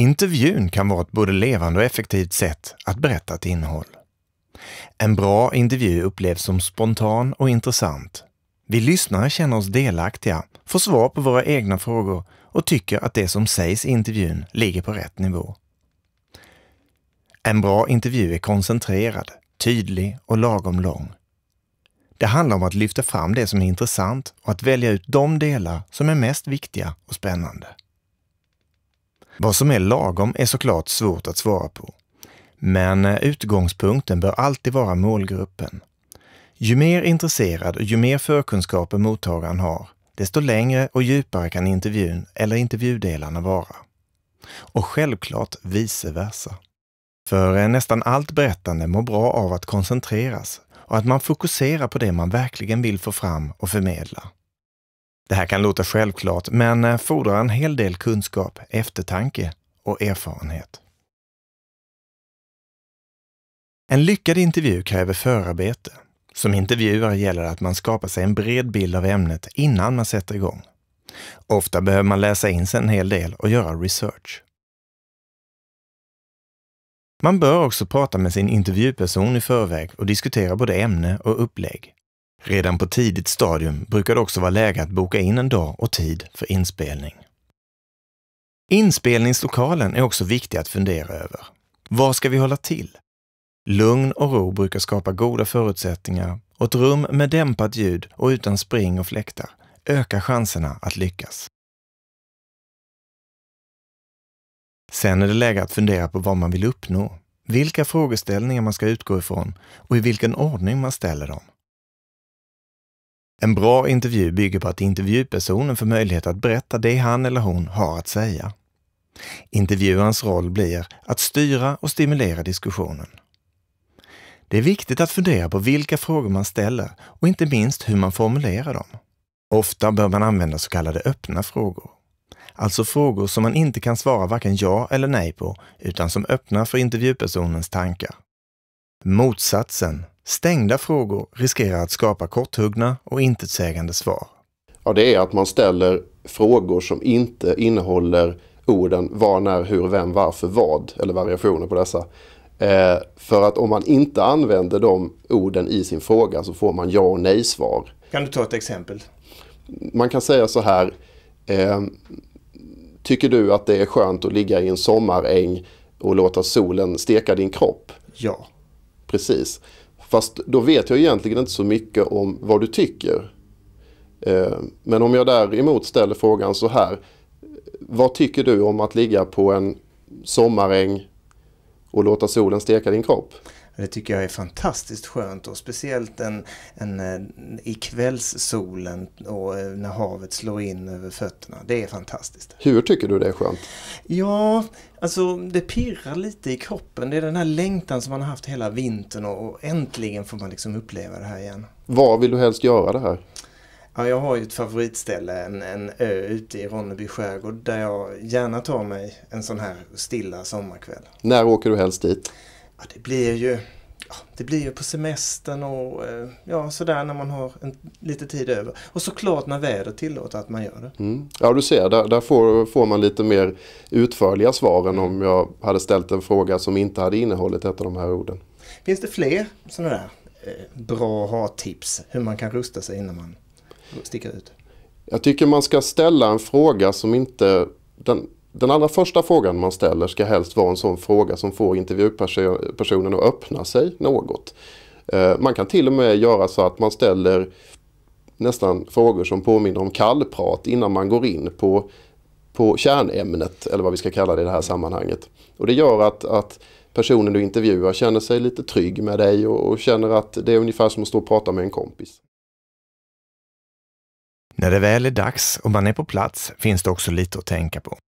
Intervjun kan vara ett både levande och effektivt sätt att berätta ett innehåll. En bra intervju upplevs som spontan och intressant. Vi lyssnare känner oss delaktiga, får svar på våra egna frågor och tycker att det som sägs i intervjun ligger på rätt nivå. En bra intervju är koncentrerad, tydlig och lagom lång. Det handlar om att lyfta fram det som är intressant och att välja ut de delar som är mest viktiga och spännande. Vad som är lagom är såklart svårt att svara på. Men eh, utgångspunkten bör alltid vara målgruppen. Ju mer intresserad och ju mer förkunskaper mottagaren har, desto längre och djupare kan intervjun eller intervjudelarna vara. Och självklart vice versa. För eh, nästan allt berättande mår bra av att koncentreras och att man fokuserar på det man verkligen vill få fram och förmedla. Det här kan låta självklart, men eh, fordrar en hel del kunskap, eftertanke och erfarenhet. En lyckad intervju kräver förarbete. Som intervjuare gäller det att man skapar sig en bred bild av ämnet innan man sätter igång. Ofta behöver man läsa in sig en hel del och göra research. Man bör också prata med sin intervjuperson i förväg och diskutera både ämne och upplägg. Redan på tidigt stadium brukar det också vara läge att boka in en dag och tid för inspelning. Inspelningslokalen är också viktig att fundera över. Var ska vi hålla till? Lugn och ro brukar skapa goda förutsättningar och ett rum med dämpat ljud och utan spring och fläktar ökar chanserna att lyckas. Sen är det läge att fundera på vad man vill uppnå, vilka frågeställningar man ska utgå ifrån och i vilken ordning man ställer dem. En bra intervju bygger på att intervjupersonen får möjlighet att berätta det han eller hon har att säga. Intervjuarens roll blir att styra och stimulera diskussionen. Det är viktigt att fundera på vilka frågor man ställer och inte minst hur man formulerar dem. Ofta bör man använda så kallade öppna frågor. Alltså frågor som man inte kan svara varken ja eller nej på, utan som öppnar för intervjupersonens tankar. Motsatsen, Stängda frågor riskerar att skapa korthuggna och intetsägande svar. Ja, det är att man ställer frågor som inte innehåller orden var, när, hur, vem, varför, vad eller variationer på dessa. Eh, för att om man inte använder de orden i sin fråga så får man ja och nej-svar. Kan du ta ett exempel? Man kan säga så här. Eh, tycker du att det är skönt att ligga i en sommaräng och låta solen steka din kropp? Ja. Precis. Fast då vet jag egentligen inte så mycket om vad du tycker. Eh, men om jag däremot ställer frågan så här. Vad tycker du om att ligga på en sommaräng och låta solen steka din kropp? Det tycker jag är fantastiskt skönt och speciellt en, en, eh, i kvällssolen och eh, när havet slår in över fötterna. Det är fantastiskt. Hur tycker du det är skönt? Ja, alltså det pirrar lite i kroppen. Det är den här längtan som man har haft hela vintern och, och äntligen får man liksom uppleva det här igen. Var vill du helst göra det här? Ja, jag har ju ett favoritställe, en, en ö ute i Ronneby skärgård där jag gärna tar mig en sån här stilla sommarkväll. När åker du helst dit? Ja, det blir ju det blir ju på semestern och eh, ja, sådär när man har en, lite tid över. Och såklart när vädret tillåter att man gör det. Mm. Ja, du ser, där, där får, får, man lite mer utförliga svar än om jag hade ställt en fråga som inte hade innehållit ett av de här orden. Finns det fler sådana där eh, bra ha-tips hur man kan rusta sig innan man sticker ut? Jag tycker man ska ställa en fråga som inte den, den allra första frågan man ställer ska helst vara en sån fråga som får intervjupersonen att öppna sig något. Eh, man kan till och med göra så att man ställer nästan frågor som påminner om kallprat innan man går in på, på kärnämnet, eller vad vi ska kalla det i det här sammanhanget. Och det gör att, att personen du intervjuar känner sig lite trygg med dig och, och känner att det är ungefär som att stå och prata med en kompis. När det väl är dags och man är på plats finns det också lite att tänka på.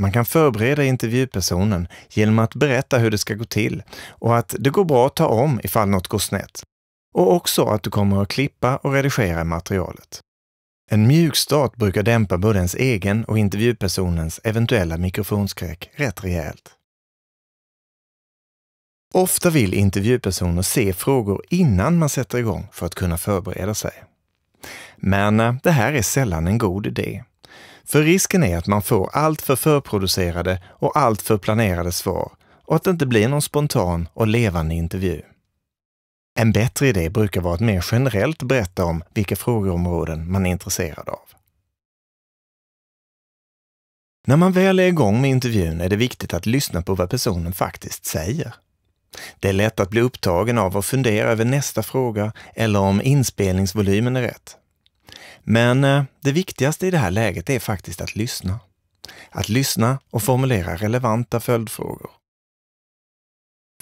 Man kan förbereda intervjupersonen genom att berätta hur det ska gå till och att det går bra att ta om ifall något går snett. Och också att du kommer att klippa och redigera materialet. En mjuk start brukar dämpa både ens egen och intervjupersonens eventuella mikrofonskräck rätt rejält. Ofta vill intervjupersoner se frågor innan man sätter igång för att kunna förbereda sig. Men eh, det här är sällan en god idé. För risken är att man får allt för förproducerade och allt för planerade svar och att det inte blir någon spontan och levande intervju. En bättre idé brukar vara att mer generellt berätta om vilka frågeområden man är intresserad av. När man väl är igång med intervjun är det viktigt att lyssna på vad personen faktiskt säger. Det är lätt att bli upptagen av att fundera över nästa fråga eller om inspelningsvolymen är rätt. Men eh, det viktigaste i det här läget är faktiskt att lyssna. Att lyssna och formulera relevanta följdfrågor.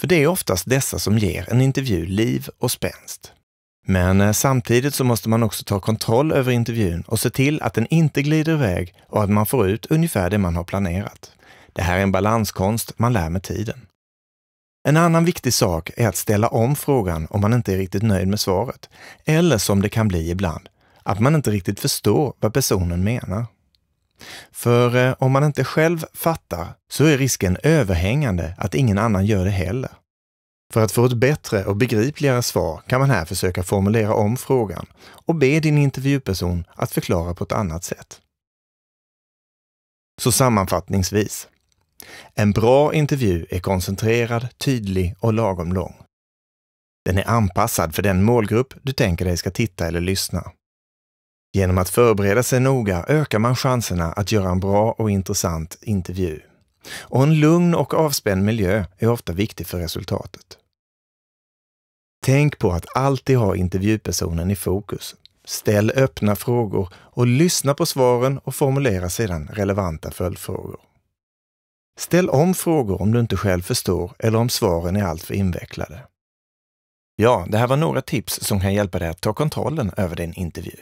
För det är oftast dessa som ger en intervju liv och spänst. Men eh, samtidigt så måste man också ta kontroll över intervjun och se till att den inte glider iväg och att man får ut ungefär det man har planerat. Det här är en balanskonst man lär med tiden. En annan viktig sak är att ställa om frågan om man inte är riktigt nöjd med svaret, eller som det kan bli ibland, att man inte riktigt förstår vad personen menar. För eh, om man inte själv fattar så är risken överhängande att ingen annan gör det heller. För att få ett bättre och begripligare svar kan man här försöka formulera om frågan och be din intervjuperson att förklara på ett annat sätt. Så sammanfattningsvis. En bra intervju är koncentrerad, tydlig och lagom lång. Den är anpassad för den målgrupp du tänker dig ska titta eller lyssna. Genom att förbereda sig noga ökar man chanserna att göra en bra och intressant intervju. Och en lugn och avspänd miljö är ofta viktig för resultatet. Tänk på att alltid ha intervjupersonen i fokus. Ställ öppna frågor och lyssna på svaren och formulera sedan relevanta följdfrågor. Ställ om frågor om du inte själv förstår eller om svaren är alltför invecklade. Ja, det här var några tips som kan hjälpa dig att ta kontrollen över din intervju.